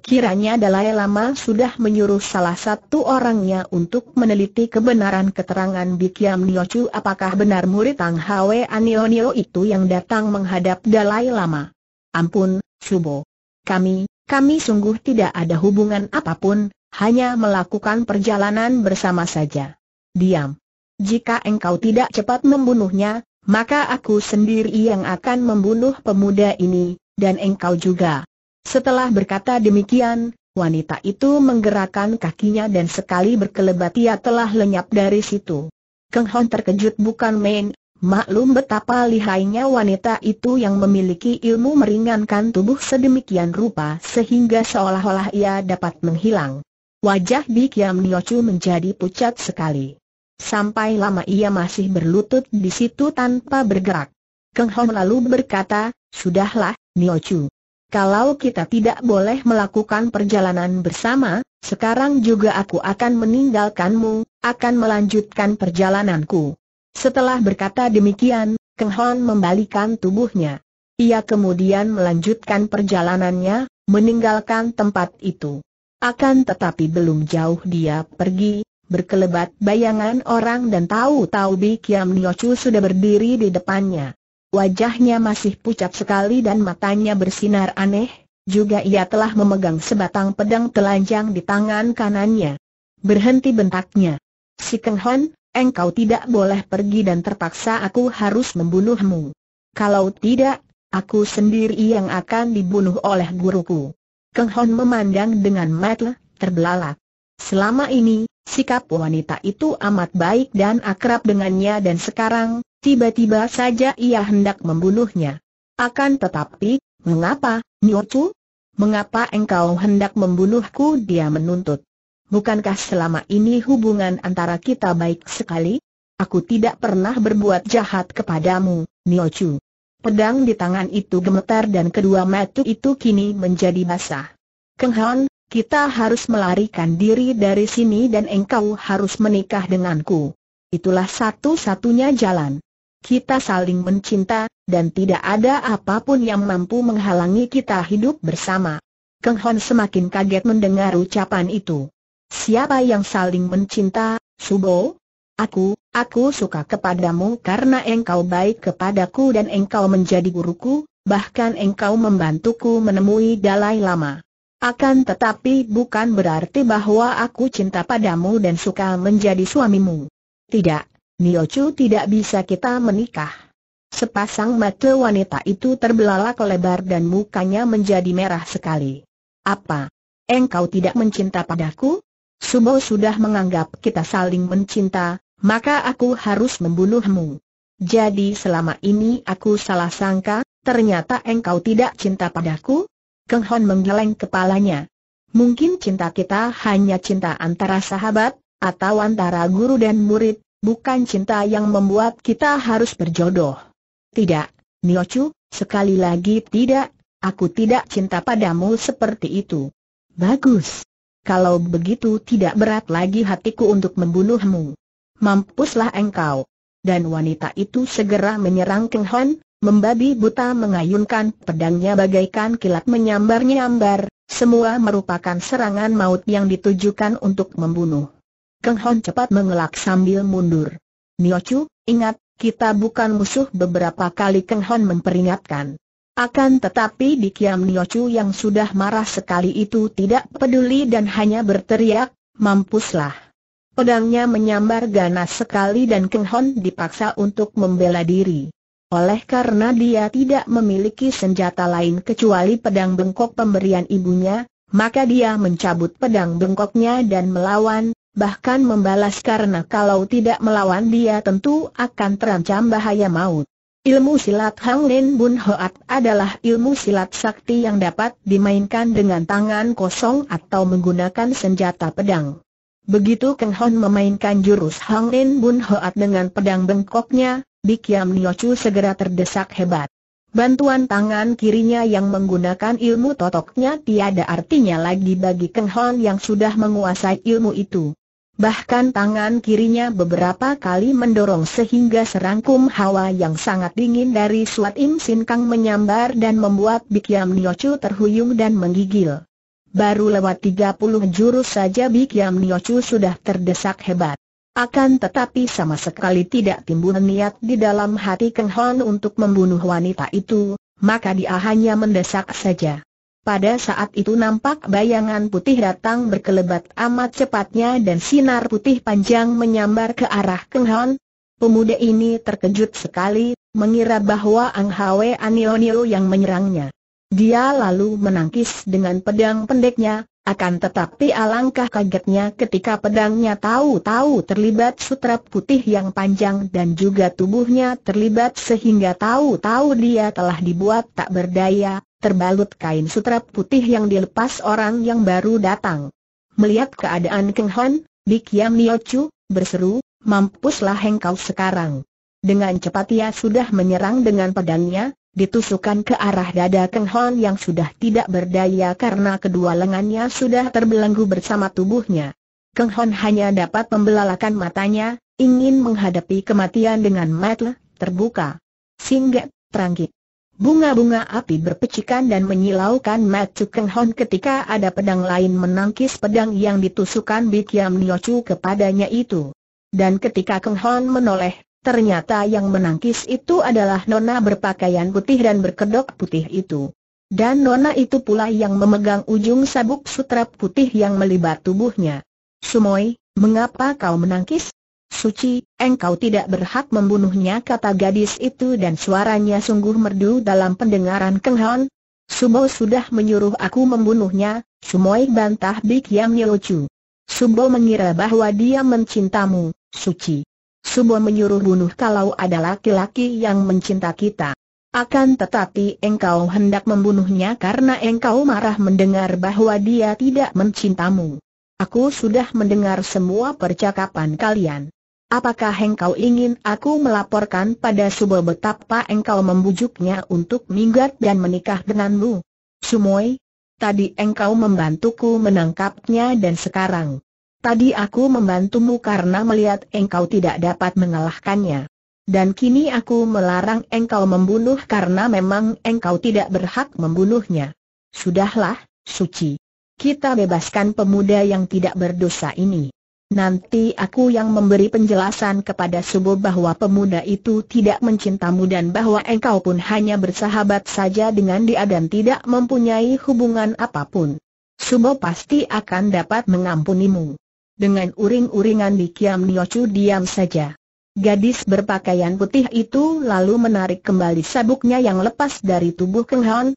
Kiranya Dalai Lama sudah menyuruh salah satu orangnya untuk meneliti kebenaran keterangan Bikiam Niochu apakah benar murid Tang Hwe Anionio itu yang datang menghadap Dalai Lama. Ampun, Subo. Kami, kami sungguh tidak ada hubungan apapun, hanya melakukan perjalanan bersama saja. Diam. Jika engkau tidak cepat membunuhnya, maka aku sendiri yang akan membunuh pemuda ini, dan engkau juga. Setelah berkata demikian, wanita itu menggerakkan kakinya dan sekali berkelebat ia telah lenyap dari situ. Keng Hon terkejut bukan main, maklum betapa lihainya wanita itu yang memiliki ilmu meringankan tubuh sedemikian rupa sehingga seolah-olah ia dapat menghilang. Wajah Bikiam Niochu menjadi pucat sekali. Sampai lama ia masih berlutut di situ tanpa bergerak. Keng Hong lalu berkata, Sudahlah, Chu. Kalau kita tidak boleh melakukan perjalanan bersama, sekarang juga aku akan meninggalkanmu, akan melanjutkan perjalananku. Setelah berkata demikian, Keng Hong membalikan tubuhnya. Ia kemudian melanjutkan perjalanannya, meninggalkan tempat itu. Akan tetapi belum jauh dia pergi, berkelebat bayangan orang dan tahu-tahu Bi Kiam Niochu sudah berdiri di depannya. Wajahnya masih pucat sekali dan matanya bersinar aneh, juga ia telah memegang sebatang pedang telanjang di tangan kanannya. Berhenti bentaknya. Si Keng Hon, engkau tidak boleh pergi dan terpaksa aku harus membunuhmu. Kalau tidak, aku sendiri yang akan dibunuh oleh guruku. Keng Hon memandang dengan mata terbelalak. Selama ini, sikap wanita itu amat baik dan akrab dengannya dan sekarang, tiba-tiba saja ia hendak membunuhnya. Akan tetapi, mengapa, Niochu? Mengapa engkau hendak membunuhku? Dia menuntut. Bukankah selama ini hubungan antara kita baik sekali? Aku tidak pernah berbuat jahat kepadamu, Niochu. Pedang di tangan itu gemetar dan kedua mata itu kini menjadi basah. Keng kita harus melarikan diri dari sini dan engkau harus menikah denganku. Itulah satu-satunya jalan. Kita saling mencinta, dan tidak ada apapun yang mampu menghalangi kita hidup bersama. Keng Hon semakin kaget mendengar ucapan itu. Siapa yang saling mencinta, Subo? Aku, aku suka kepadamu karena engkau baik kepadaku dan engkau menjadi guruku, bahkan engkau membantuku menemui Dalai Lama. Akan tetapi bukan berarti bahwa aku cinta padamu dan suka menjadi suamimu. Tidak, Niochu tidak bisa kita menikah. Sepasang mata wanita itu terbelalak lebar dan mukanya menjadi merah sekali. Apa? Engkau tidak mencinta padaku? Subo sudah menganggap kita saling mencinta, maka aku harus membunuhmu. Jadi selama ini aku salah sangka, ternyata engkau tidak cinta padaku? Keng Hon menggeleng kepalanya. Mungkin cinta kita hanya cinta antara sahabat, atau antara guru dan murid, bukan cinta yang membuat kita harus berjodoh. Tidak, Niochu, sekali lagi tidak, aku tidak cinta padamu seperti itu. Bagus. Kalau begitu tidak berat lagi hatiku untuk membunuhmu. Mampuslah engkau. Dan wanita itu segera menyerang Keng Hon, Membabi buta mengayunkan pedangnya bagaikan kilat menyambar-nyambar, semua merupakan serangan maut yang ditujukan untuk membunuh. Keng Hon cepat mengelak sambil mundur. Niochu, ingat, kita bukan musuh beberapa kali Keng Hon memperingatkan. Akan tetapi di Kiam Niochu yang sudah marah sekali itu tidak peduli dan hanya berteriak, mampuslah. Pedangnya menyambar ganas sekali dan Keng Hon dipaksa untuk membela diri. Oleh karena dia tidak memiliki senjata lain kecuali pedang bengkok pemberian ibunya, maka dia mencabut pedang bengkoknya dan melawan, bahkan membalas karena kalau tidak melawan dia tentu akan terancam bahaya maut. Ilmu silat Hang Lin Bun Hoat adalah ilmu silat sakti yang dapat dimainkan dengan tangan kosong atau menggunakan senjata pedang. Begitu Keng Hon memainkan jurus Hang Lin Bun Hoat dengan pedang bengkoknya, Bikiam Niochu segera terdesak hebat. Bantuan tangan kirinya yang menggunakan ilmu totoknya tiada artinya lagi bagi Keng Hon yang sudah menguasai ilmu itu. Bahkan tangan kirinya beberapa kali mendorong sehingga serangkum hawa yang sangat dingin dari Suat Im Sin Kang menyambar dan membuat Bikiam Niochu terhuyung dan menggigil. Baru lewat 30 jurus saja Bikiam Niochu sudah terdesak hebat. Akan tetapi sama sekali tidak timbul niat di dalam hati Keng Hon untuk membunuh wanita itu, maka dia hanya mendesak saja. Pada saat itu nampak bayangan putih datang berkelebat amat cepatnya dan sinar putih panjang menyambar ke arah Keng Hon. Pemuda ini terkejut sekali, mengira bahwa Ang Hwe Anionio yang menyerangnya. Dia lalu menangkis dengan pedang pendeknya, akan tetapi alangkah kagetnya ketika pedangnya tahu-tahu terlibat sutra putih yang panjang dan juga tubuhnya terlibat sehingga tahu-tahu dia telah dibuat tak berdaya, terbalut kain sutra putih yang dilepas orang yang baru datang. Melihat keadaan Keng Hon, Bik Yam Chu, berseru, mampuslah engkau sekarang. Dengan cepat ia sudah menyerang dengan pedangnya, ditusukan ke arah dada Keng Hon yang sudah tidak berdaya karena kedua lengannya sudah terbelenggu bersama tubuhnya. Keng Hon hanya dapat membelalakan matanya, ingin menghadapi kematian dengan mata terbuka. Singgah, terangkit. Bunga-bunga api berpecikan dan menyilaukan mata Keng Hon ketika ada pedang lain menangkis pedang yang ditusukan Bikiam Niochu kepadanya itu. Dan ketika Keng Hon menoleh, Ternyata yang menangkis itu adalah nona berpakaian putih dan berkedok putih itu. Dan nona itu pula yang memegang ujung sabuk sutra putih yang melibat tubuhnya. Sumoi, mengapa kau menangkis? Suci, engkau tidak berhak membunuhnya kata gadis itu dan suaranya sungguh merdu dalam pendengaran Keng Hon. Subo sudah menyuruh aku membunuhnya, Sumoi bantah Bik Yam Nyocu. Subo mengira bahwa dia mencintamu, Suci semua menyuruh bunuh kalau ada laki-laki yang mencinta kita. Akan tetapi engkau hendak membunuhnya karena engkau marah mendengar bahwa dia tidak mencintamu. Aku sudah mendengar semua percakapan kalian. Apakah engkau ingin aku melaporkan pada Subo betapa engkau membujuknya untuk minggat dan menikah denganmu? Sumoy, tadi engkau membantuku menangkapnya dan sekarang Tadi aku membantumu karena melihat engkau tidak dapat mengalahkannya. Dan kini aku melarang engkau membunuh karena memang engkau tidak berhak membunuhnya. Sudahlah, suci. Kita bebaskan pemuda yang tidak berdosa ini. Nanti aku yang memberi penjelasan kepada Subo bahwa pemuda itu tidak mencintamu dan bahwa engkau pun hanya bersahabat saja dengan dia dan tidak mempunyai hubungan apapun. Subo pasti akan dapat mengampunimu dengan uring-uringan di Kiam Niochu diam saja. Gadis berpakaian putih itu lalu menarik kembali sabuknya yang lepas dari tubuh Keng Hon.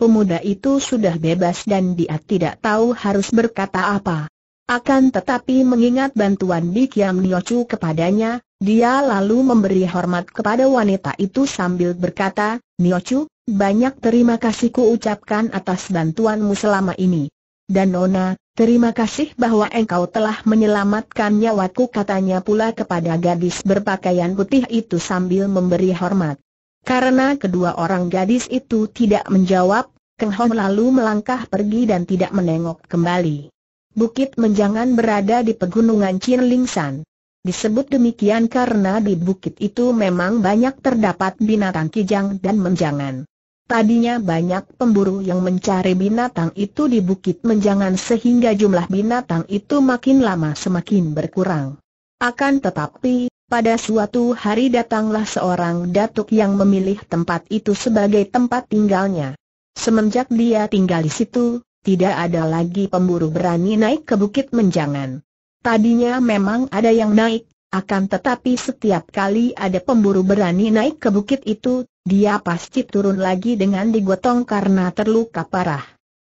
Pemuda itu sudah bebas dan dia tidak tahu harus berkata apa. Akan tetapi mengingat bantuan di Kiam Niochu kepadanya, dia lalu memberi hormat kepada wanita itu sambil berkata, Niochu, banyak terima kasih ku ucapkan atas bantuanmu selama ini. Dan Nona, terima kasih bahwa engkau telah menyelamatkan nyawaku katanya pula kepada gadis berpakaian putih itu sambil memberi hormat. Karena kedua orang gadis itu tidak menjawab, Keng Hong lalu melangkah pergi dan tidak menengok kembali. Bukit Menjangan berada di pegunungan San. Disebut demikian karena di bukit itu memang banyak terdapat binatang kijang dan menjangan. Tadinya banyak pemburu yang mencari binatang itu di Bukit Menjangan sehingga jumlah binatang itu makin lama semakin berkurang. Akan tetapi, pada suatu hari datanglah seorang datuk yang memilih tempat itu sebagai tempat tinggalnya. Semenjak dia tinggal di situ, tidak ada lagi pemburu berani naik ke Bukit Menjangan. Tadinya memang ada yang naik, akan tetapi setiap kali ada pemburu berani naik ke bukit itu, dia pasti turun lagi dengan digotong karena terluka parah.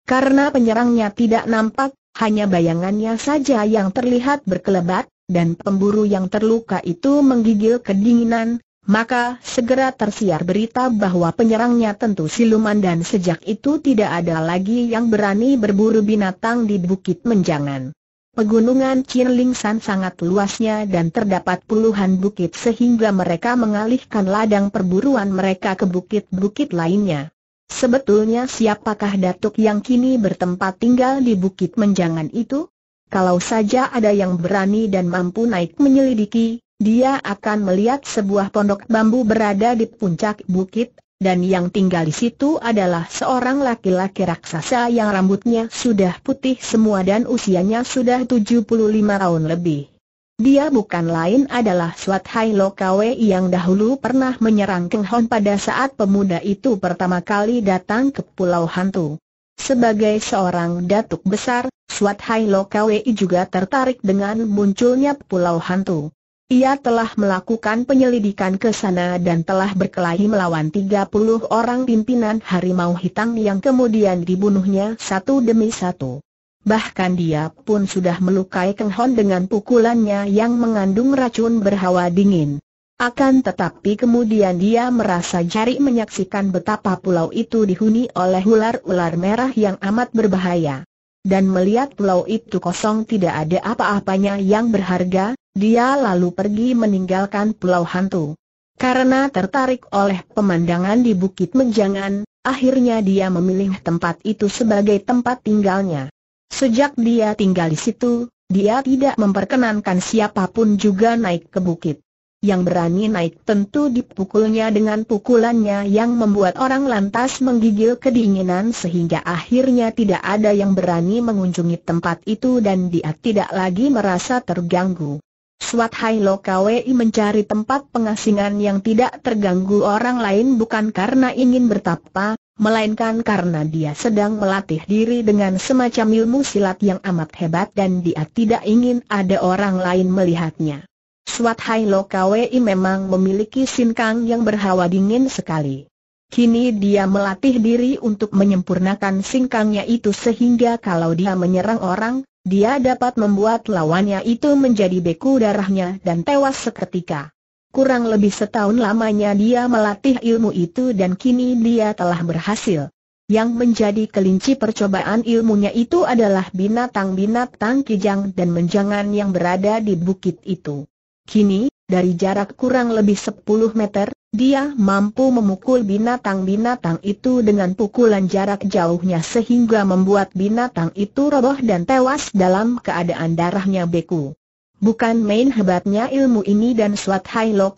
Karena penyerangnya tidak nampak, hanya bayangannya saja yang terlihat berkelebat, dan pemburu yang terluka itu menggigil kedinginan, maka segera tersiar berita bahwa penyerangnya tentu siluman dan sejak itu tidak ada lagi yang berani berburu binatang di Bukit Menjangan. Pegunungan San sangat luasnya dan terdapat puluhan bukit sehingga mereka mengalihkan ladang perburuan mereka ke bukit-bukit lainnya. Sebetulnya siapakah datuk yang kini bertempat tinggal di bukit menjangan itu? Kalau saja ada yang berani dan mampu naik menyelidiki, dia akan melihat sebuah pondok bambu berada di puncak bukit, dan yang tinggal di situ adalah seorang laki-laki raksasa yang rambutnya sudah putih semua dan usianya sudah 75 tahun lebih. Dia bukan lain adalah Swathai Hai Lokawe yang dahulu pernah menyerang Keng Hon pada saat pemuda itu pertama kali datang ke Pulau Hantu. Sebagai seorang datuk besar, Swathai Hai Lokawe juga tertarik dengan munculnya Pulau Hantu. Ia telah melakukan penyelidikan ke sana dan telah berkelahi melawan 30 orang pimpinan harimau hitam yang kemudian dibunuhnya satu demi satu. Bahkan dia pun sudah melukai Keng Hon dengan pukulannya yang mengandung racun berhawa dingin. Akan tetapi kemudian dia merasa jari menyaksikan betapa pulau itu dihuni oleh ular-ular merah yang amat berbahaya. Dan melihat pulau itu kosong tidak ada apa-apanya yang berharga, dia lalu pergi meninggalkan pulau hantu. Karena tertarik oleh pemandangan di Bukit Menjangan, akhirnya dia memilih tempat itu sebagai tempat tinggalnya. Sejak dia tinggal di situ, dia tidak memperkenankan siapapun juga naik ke bukit. Yang berani naik tentu dipukulnya dengan pukulannya yang membuat orang lantas menggigil kedinginan sehingga akhirnya tidak ada yang berani mengunjungi tempat itu dan dia tidak lagi merasa terganggu. Swat Hai Lo Kwei mencari tempat pengasingan yang tidak terganggu orang lain bukan karena ingin bertapa, melainkan karena dia sedang melatih diri dengan semacam ilmu silat yang amat hebat dan dia tidak ingin ada orang lain melihatnya. Swat Hai Lo Kwei memang memiliki sinkang yang berhawa dingin sekali. Kini dia melatih diri untuk menyempurnakan singkangnya itu sehingga kalau dia menyerang orang, dia dapat membuat lawannya itu menjadi beku darahnya dan tewas seketika. Kurang lebih setahun lamanya dia melatih ilmu itu dan kini dia telah berhasil. Yang menjadi kelinci percobaan ilmunya itu adalah binatang-binatang kijang dan menjangan yang berada di bukit itu. Kini, dari jarak kurang lebih 10 meter, dia mampu memukul binatang-binatang itu dengan pukulan jarak jauhnya sehingga membuat binatang itu roboh dan tewas dalam keadaan darahnya beku. Bukan main hebatnya ilmu ini dan Swat Hai Lo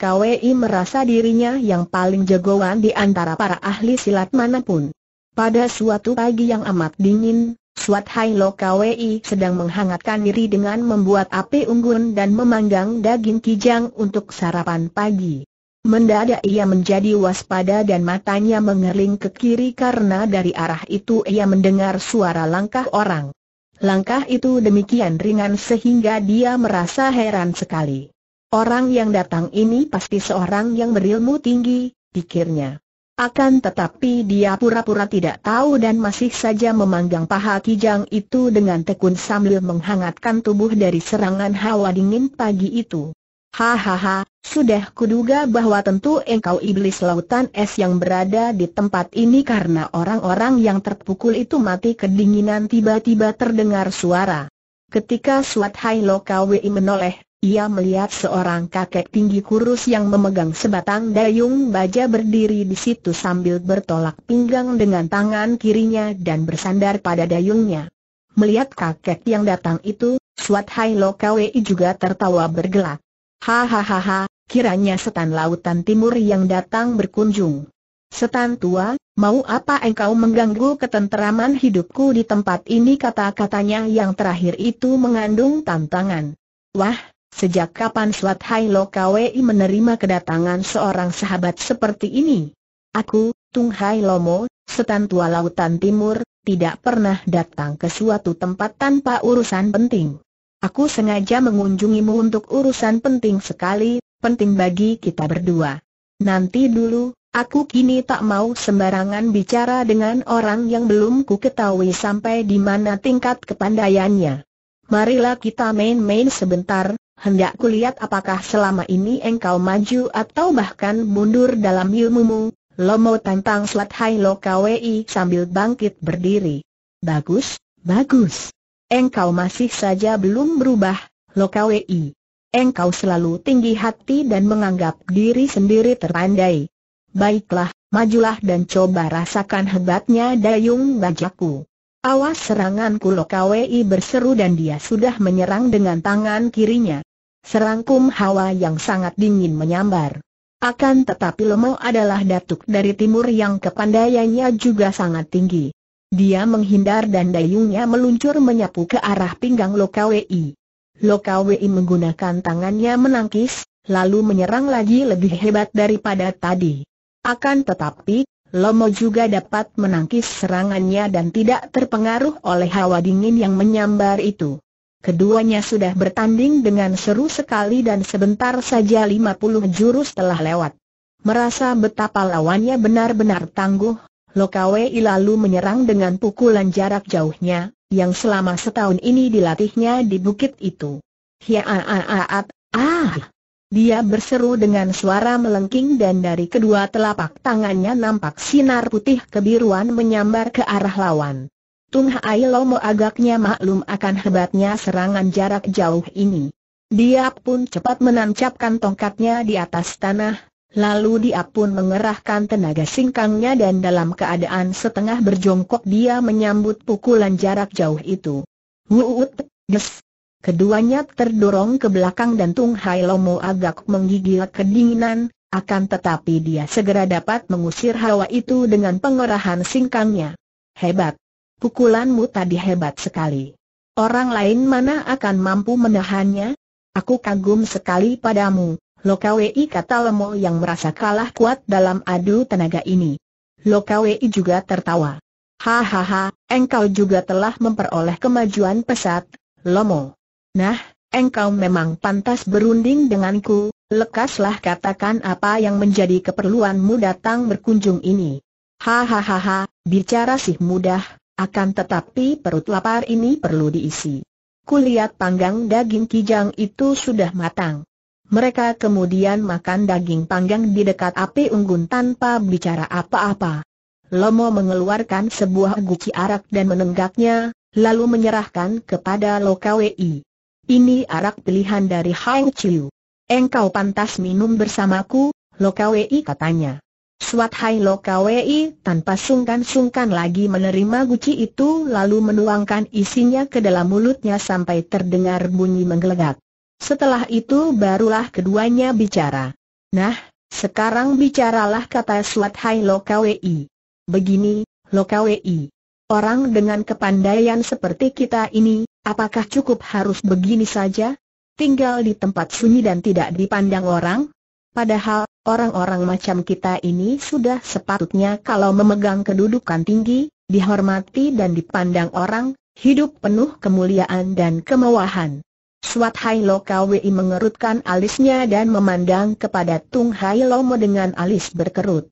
merasa dirinya yang paling jagoan di antara para ahli silat manapun. Pada suatu pagi yang amat dingin, Suat Hai Lo Kwi sedang menghangatkan diri dengan membuat api unggun dan memanggang daging kijang untuk sarapan pagi. Mendadak ia menjadi waspada dan matanya mengerling ke kiri karena dari arah itu ia mendengar suara langkah orang. Langkah itu demikian ringan sehingga dia merasa heran sekali. Orang yang datang ini pasti seorang yang berilmu tinggi, pikirnya. Akan tetapi dia pura-pura tidak tahu dan masih saja memanggang paha kijang itu dengan tekun sambil menghangatkan tubuh dari serangan hawa dingin pagi itu. Hahaha, sudah kuduga bahwa tentu engkau iblis lautan es yang berada di tempat ini karena orang-orang yang terpukul itu mati kedinginan tiba-tiba terdengar suara. Ketika Suat Hai Lokawi menoleh, ia melihat seorang kakek tinggi kurus yang memegang sebatang dayung baja berdiri di situ sambil bertolak pinggang dengan tangan kirinya dan bersandar pada dayungnya. Melihat kakek yang datang itu, Swat Hai Lo Kwei juga tertawa bergelak. Hahaha, kiranya setan lautan timur yang datang berkunjung. Setan tua, mau apa engkau mengganggu ketenteraman hidupku di tempat ini kata-katanya yang terakhir itu mengandung tantangan. Wah, Sejak kapan Swat Hai Lo Kwei menerima kedatangan seorang sahabat seperti ini? Aku, Tung Hai Lomo, setan tua lautan timur, tidak pernah datang ke suatu tempat tanpa urusan penting. Aku sengaja mengunjungimu untuk urusan penting sekali, penting bagi kita berdua. Nanti dulu, aku kini tak mau sembarangan bicara dengan orang yang belum ku ketahui sampai di mana tingkat kepandaiannya. Marilah kita main-main sebentar, hendak kulihat apakah selama ini engkau maju atau bahkan mundur dalam ilmumu, Lomo tantang Slat Hai Lo Kwei sambil bangkit berdiri. Bagus, bagus. Engkau masih saja belum berubah, Lo Kwei. Engkau selalu tinggi hati dan menganggap diri sendiri terpandai. Baiklah, majulah dan coba rasakan hebatnya dayung bajaku. Awas seranganku Lo Kwei berseru dan dia sudah menyerang dengan tangan kirinya serangkum hawa yang sangat dingin menyambar. Akan tetapi Lemo adalah datuk dari timur yang kepandaiannya juga sangat tinggi. Dia menghindar dan dayungnya meluncur menyapu ke arah pinggang Lokawi. Lokawi menggunakan tangannya menangkis, lalu menyerang lagi lebih hebat daripada tadi. Akan tetapi, Lomo juga dapat menangkis serangannya dan tidak terpengaruh oleh hawa dingin yang menyambar itu. Keduanya sudah bertanding dengan seru sekali dan sebentar saja 50 jurus telah lewat. Merasa betapa lawannya benar-benar tangguh, Lokawe lalu menyerang dengan pukulan jarak jauhnya, yang selama setahun ini dilatihnya di bukit itu. Hiaaaaat, ah! Dia berseru dengan suara melengking dan dari kedua telapak tangannya nampak sinar putih kebiruan menyambar ke arah lawan. Tung Hai Lomo agaknya maklum akan hebatnya serangan jarak jauh ini. Dia pun cepat menancapkan tongkatnya di atas tanah, lalu dia pun mengerahkan tenaga singkangnya dan dalam keadaan setengah berjongkok dia menyambut pukulan jarak jauh itu. Wuut, des. Keduanya terdorong ke belakang dan Tung Hai Lomo agak menggigil kedinginan, akan tetapi dia segera dapat mengusir hawa itu dengan pengerahan singkangnya. Hebat! Pukulanmu tadi hebat sekali. Orang lain mana akan mampu menahannya? Aku kagum sekali padamu, Lokawi kata Lemo yang merasa kalah kuat dalam adu tenaga ini. Lokawi juga tertawa. Hahaha, engkau juga telah memperoleh kemajuan pesat, Lomo. Nah, engkau memang pantas berunding denganku, lekaslah katakan apa yang menjadi keperluanmu datang berkunjung ini. Hahaha, bicara sih mudah, akan tetapi perut lapar ini perlu diisi. Kulihat panggang daging kijang itu sudah matang. Mereka kemudian makan daging panggang di dekat api unggun tanpa bicara apa-apa. Lomo mengeluarkan sebuah guci arak dan menenggaknya, lalu menyerahkan kepada Lokawi. Ini arak pilihan dari Hang Chiu. Engkau pantas minum bersamaku, Lokawi katanya. Suat Hai Lo Kwei tanpa sungkan-sungkan lagi menerima guci itu lalu menuangkan isinya ke dalam mulutnya sampai terdengar bunyi menggelegak. Setelah itu barulah keduanya bicara. Nah, sekarang bicaralah kata Suat Hai Lo Kwei. Begini, Lo Kwei. Orang dengan kepandaian seperti kita ini, apakah cukup harus begini saja? Tinggal di tempat sunyi dan tidak dipandang orang? Padahal, orang-orang macam kita ini sudah sepatutnya kalau memegang kedudukan tinggi, dihormati dan dipandang orang, hidup penuh kemuliaan dan kemewahan. Swat Hai Lo Kwi mengerutkan alisnya dan memandang kepada Tung Hai Lomo dengan alis berkerut.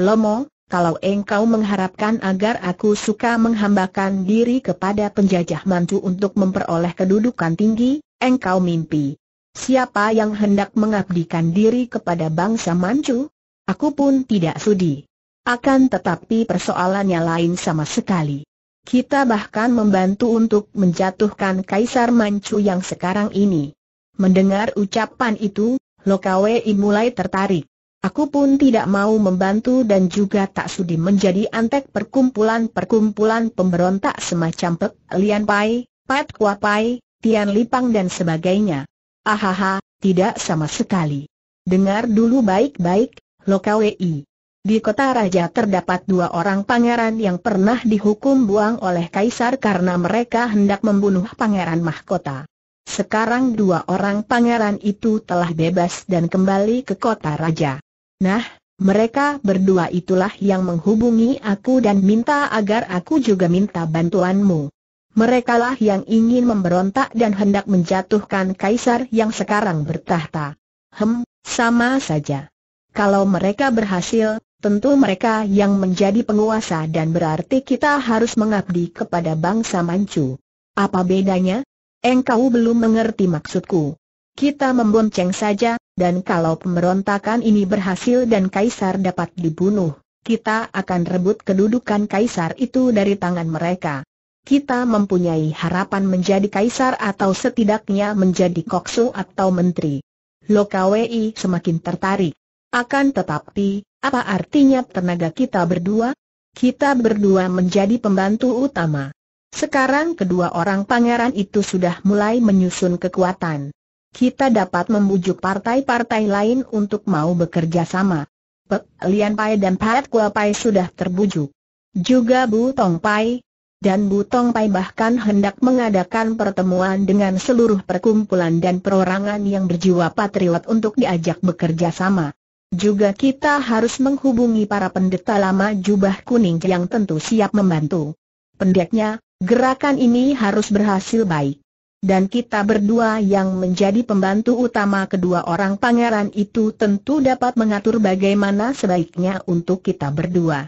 Lomo, kalau engkau mengharapkan agar aku suka menghambakan diri kepada penjajah mantu untuk memperoleh kedudukan tinggi, engkau mimpi. Siapa yang hendak mengabdikan diri kepada bangsa Manchu? Aku pun tidak sudi. Akan tetapi persoalannya lain sama sekali. Kita bahkan membantu untuk menjatuhkan Kaisar Manchu yang sekarang ini. Mendengar ucapan itu, Lokawei mulai tertarik. Aku pun tidak mau membantu dan juga tak sudi menjadi antek perkumpulan-perkumpulan pemberontak semacam Pek Lian Pai, Pat Kua Pai, Tian Lipang dan sebagainya. Ahaha, tidak sama sekali. Dengar dulu baik-baik, Lokawi. Di kota raja terdapat dua orang pangeran yang pernah dihukum buang oleh kaisar karena mereka hendak membunuh pangeran mahkota. Sekarang dua orang pangeran itu telah bebas dan kembali ke kota raja. Nah, mereka berdua itulah yang menghubungi aku dan minta agar aku juga minta bantuanmu merekalah yang ingin memberontak dan hendak menjatuhkan kaisar yang sekarang bertahta. Hem, sama saja. Kalau mereka berhasil, tentu mereka yang menjadi penguasa dan berarti kita harus mengabdi kepada bangsa Manchu. Apa bedanya? Engkau belum mengerti maksudku. Kita membonceng saja, dan kalau pemberontakan ini berhasil dan kaisar dapat dibunuh, kita akan rebut kedudukan kaisar itu dari tangan mereka kita mempunyai harapan menjadi kaisar atau setidaknya menjadi koksu atau menteri. Lokawi semakin tertarik. Akan tetapi, apa artinya tenaga kita berdua? Kita berdua menjadi pembantu utama. Sekarang kedua orang pangeran itu sudah mulai menyusun kekuatan. Kita dapat membujuk partai-partai lain untuk mau bekerja sama. Pe Lian Pai dan Pat Kua Pai sudah terbujuk. Juga Bu Tong Pai, dan Butong Pai bahkan hendak mengadakan pertemuan dengan seluruh perkumpulan dan perorangan yang berjiwa patriot untuk diajak bekerja sama. Juga kita harus menghubungi para pendeta lama jubah kuning yang tentu siap membantu. Pendeknya, gerakan ini harus berhasil baik. Dan kita berdua yang menjadi pembantu utama kedua orang pangeran itu tentu dapat mengatur bagaimana sebaiknya untuk kita berdua.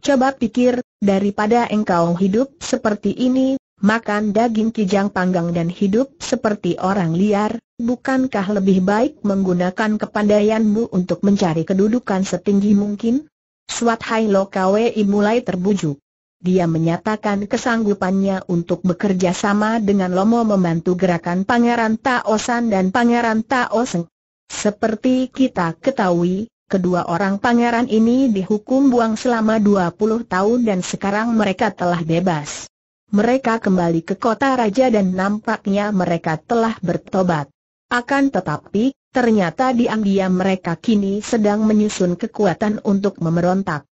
Coba pikir, daripada engkau hidup seperti ini, makan daging kijang panggang dan hidup seperti orang liar, bukankah lebih baik menggunakan kepandaianmu untuk mencari kedudukan setinggi mungkin? Swat Hai Lo Kwei mulai terbujuk. Dia menyatakan kesanggupannya untuk bekerja sama dengan Lomo membantu gerakan Pangeran Taosan dan Pangeran Taoseng. Seperti kita ketahui, Kedua orang pangeran ini dihukum buang selama 20 tahun dan sekarang mereka telah bebas. Mereka kembali ke kota raja dan nampaknya mereka telah bertobat. Akan tetapi, ternyata diam-diam mereka kini sedang menyusun kekuatan untuk memberontak.